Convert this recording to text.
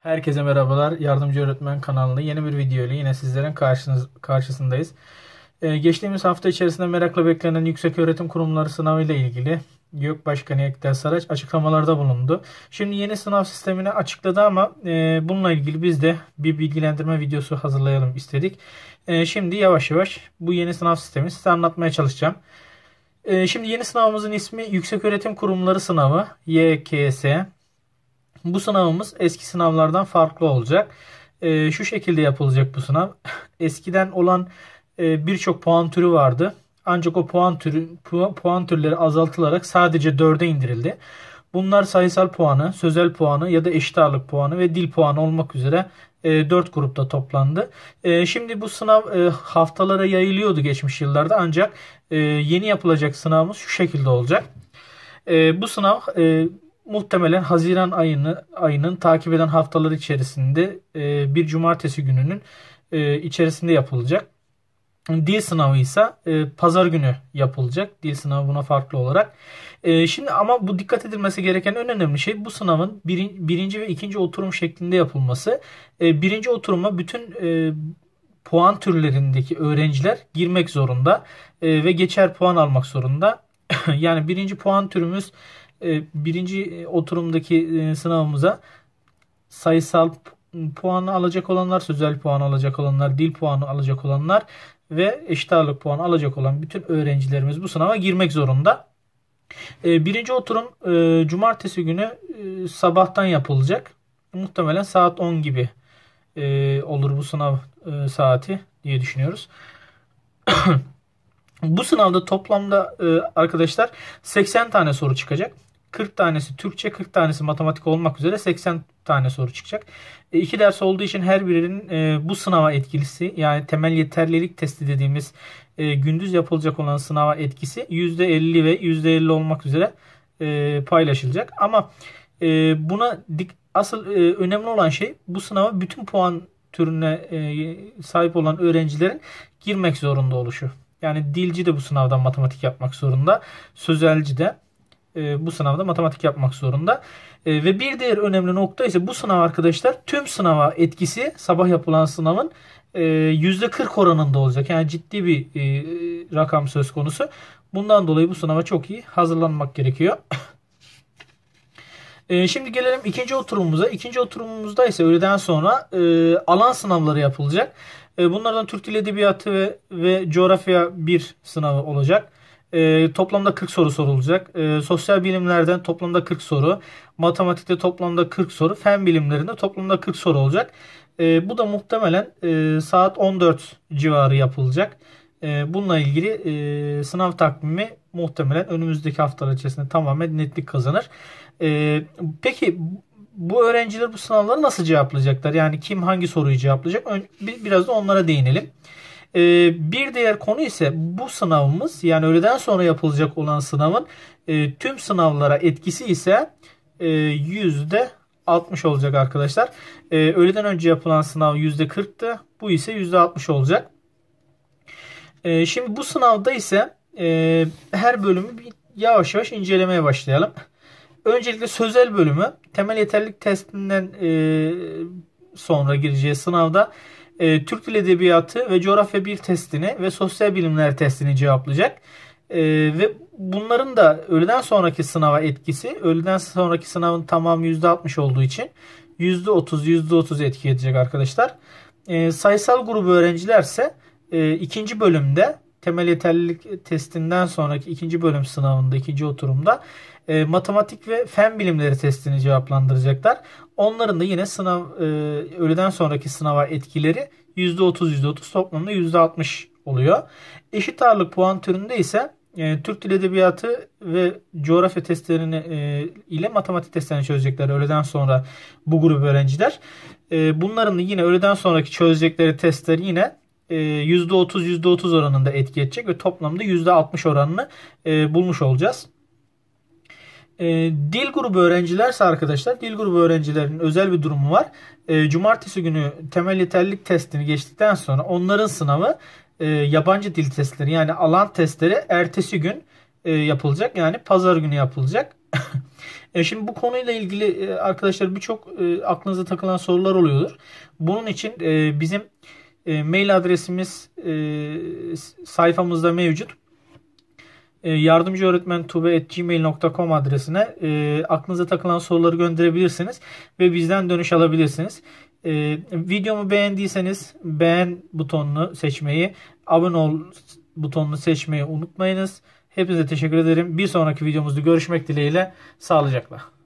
Herkese merhabalar. Yardımcı Öğretmen kanalında yeni bir video ile yine sizlerin karşınız, karşısındayız. Ee, geçtiğimiz hafta içerisinde merakla beklenen Yüksek Öğretim Kurumları sınavı ile ilgili YÖK Başkanı Ekter Saraç açıklamalarda bulundu. Şimdi yeni sınav sistemini açıkladı ama e, bununla ilgili biz de bir bilgilendirme videosu hazırlayalım istedik. E, şimdi yavaş yavaş bu yeni sınav sistemini size anlatmaya çalışacağım. E, şimdi yeni sınavımızın ismi Yüksek Öğretim Kurumları Sınavı YKS. Bu sınavımız eski sınavlardan farklı olacak. E, şu şekilde yapılacak bu sınav. Eskiden olan e, birçok puan türü vardı. Ancak o puan türü pu puan türleri azaltılarak sadece 4'e indirildi. Bunlar sayısal puanı, sözel puanı ya da eşit ağırlık puanı ve dil puanı olmak üzere 4 e, grupta toplandı. E, şimdi bu sınav e, haftalara yayılıyordu geçmiş yıllarda ancak yeni yapılacak sınavımız şu şekilde olacak. Bu sınav muhtemelen Haziran ayını ayının takip eden haftalar içerisinde e, bir cumartesi gününün e, içerisinde yapılacak. Dil sınavı ise e, pazar günü yapılacak. Dil sınavı buna farklı olarak. E, şimdi ama bu dikkat edilmesi gereken en önemli şey bu sınavın birin, birinci ve ikinci oturum şeklinde yapılması. E, birinci oturuma bütün e, puan türlerindeki öğrenciler girmek zorunda e, ve geçer puan almak zorunda. yani birinci puan türümüz e, birinci e, oturumdaki e, sınavımıza sayısal puanı alacak olanlar, sözel puanı alacak olanlar, dil puanı alacak olanlar ve eşit ağırlık puanı alacak olan bütün öğrencilerimiz bu sınava girmek zorunda. Birinci oturum cumartesi günü sabahtan yapılacak. Muhtemelen saat 10 gibi olur bu sınav saati diye düşünüyoruz. bu sınavda toplamda arkadaşlar 80 tane soru çıkacak. 40 tanesi Türkçe, 40 tanesi matematik olmak üzere 80 tane soru çıkacak. E, iki ders olduğu için her birinin e, bu sınava etkisi, yani temel yeterlilik testi dediğimiz e, gündüz yapılacak olan sınava etkisi %50 ve %50 olmak üzere e, paylaşılacak. Ama e, buna dik, asıl e, önemli olan şey bu sınava bütün puan türüne e, sahip olan öğrencilerin girmek zorunda oluşu. Yani dilci de bu sınavdan matematik yapmak zorunda. Sözelci de. E, bu sınavda matematik yapmak zorunda. E, ve bir diğer önemli nokta ise bu sınav arkadaşlar tüm sınava etkisi sabah yapılan sınavın e, %40 oranında olacak. Yani ciddi bir e, rakam söz konusu. Bundan dolayı bu sınava çok iyi hazırlanmak gerekiyor. şimdi gelelim ikinci oturumumuza. İkinci oturumumuzda ise öğleden sonra alan sınavları yapılacak. bunlardan Türk Dil Edebiyatı ve, ve Coğrafya 1 sınavı olacak. E, toplamda 40 soru sorulacak. E, sosyal bilimlerden toplamda 40 soru. Matematikte toplamda 40 soru. Fen bilimlerinde toplamda 40 soru olacak. E, bu da muhtemelen e, saat 14 civarı yapılacak. E, bununla ilgili e, sınav takvimi muhtemelen önümüzdeki haftalar içerisinde tamamen netlik kazanır. E, peki bu öğrenciler bu sınavları nasıl cevaplayacaklar? Yani kim hangi soruyu cevaplayacak? Ön, biraz da onlara değinelim. Ee, bir diğer konu ise bu sınavımız yani öğleden sonra yapılacak olan sınavın e, tüm sınavlara etkisi ise e, yüzde 60 olacak arkadaşlar. E, öğleden önce yapılan sınav yüzde 40'tı. Bu ise yüzde 60 olacak. E, şimdi bu sınavda ise her bölümü bir yavaş yavaş incelemeye başlayalım. Öncelikle sözel bölümü temel yeterlilik testinden sonra gireceği sınavda e, Türk Dil Edebiyatı ve Coğrafya 1 testini ve Sosyal Bilimler testini cevaplayacak. E, ve bunların da öğleden sonraki sınava etkisi, öğleden sonraki sınavın tamamı %60 olduğu için %30, %30 etki edecek arkadaşlar. E, sayısal grubu öğrencilerse e, ikinci bölümde temel yeterlilik testinden sonraki ikinci bölüm sınavında, ikinci oturumda e, matematik ve fen bilimleri testini cevaplandıracaklar. Onların da yine sınav e, öğleden sonraki sınava etkileri %30, %30 toplamda %60 oluyor. Eşit ağırlık puan türünde ise e, Türk Dil Edebiyatı ve coğrafya testlerini e, ile matematik testlerini çözecekler öğleden sonra bu grup öğrenciler. E, bunların da yine öğleden sonraki çözecekleri testler yine %30-%30 e, oranında etki edecek ve toplamda %60 oranını e, bulmuş olacağız. E, dil grubu öğrencilerse arkadaşlar dil grubu öğrencilerin özel bir durumu var. E, cumartesi günü temel yeterlilik testini geçtikten sonra onların sınavı yabancı dil testleri yani alan testleri ertesi gün yapılacak. Yani pazar günü yapılacak. şimdi bu konuyla ilgili arkadaşlar birçok e, aklınıza takılan sorular oluyordur. Bunun için bizim e, mail adresimiz e, sayfamızda mevcut. E, yardımcı öğretmen tube.gmail.com adresine e, aklınıza takılan soruları gönderebilirsiniz ve bizden dönüş alabilirsiniz. E, videomu beğendiyseniz beğen butonunu seçmeyi, abone ol butonunu seçmeyi unutmayınız. Hepinize teşekkür ederim. Bir sonraki videomuzda görüşmek dileğiyle. Sağlıcakla.